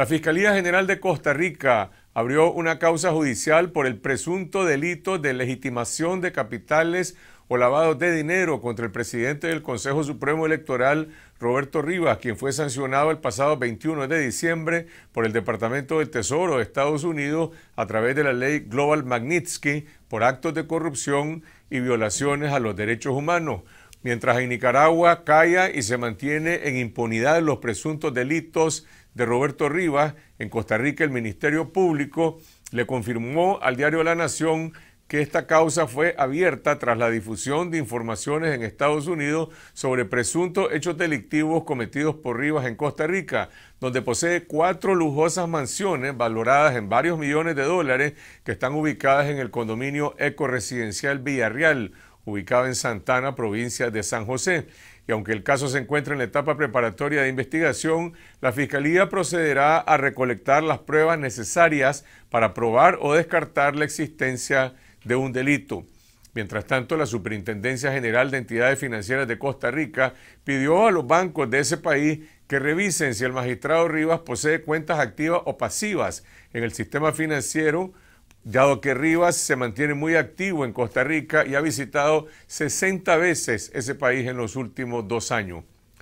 La Fiscalía General de Costa Rica abrió una causa judicial por el presunto delito de legitimación de capitales o lavado de dinero contra el presidente del Consejo Supremo Electoral, Roberto Rivas, quien fue sancionado el pasado 21 de diciembre por el Departamento del Tesoro de Estados Unidos a través de la ley Global Magnitsky por actos de corrupción y violaciones a los derechos humanos mientras en Nicaragua calla y se mantiene en impunidad los presuntos delitos de Roberto Rivas, en Costa Rica el Ministerio Público le confirmó al diario La Nación que esta causa fue abierta tras la difusión de informaciones en Estados Unidos sobre presuntos hechos delictivos cometidos por Rivas en Costa Rica, donde posee cuatro lujosas mansiones valoradas en varios millones de dólares que están ubicadas en el condominio ecoresidencial Villarreal ubicado en Santana, provincia de San José. Y aunque el caso se encuentra en la etapa preparatoria de investigación, la Fiscalía procederá a recolectar las pruebas necesarias para probar o descartar la existencia de un delito. Mientras tanto, la Superintendencia General de Entidades Financieras de Costa Rica pidió a los bancos de ese país que revisen si el magistrado Rivas posee cuentas activas o pasivas en el sistema financiero dado que Rivas se mantiene muy activo en Costa Rica y ha visitado 60 veces ese país en los últimos dos años.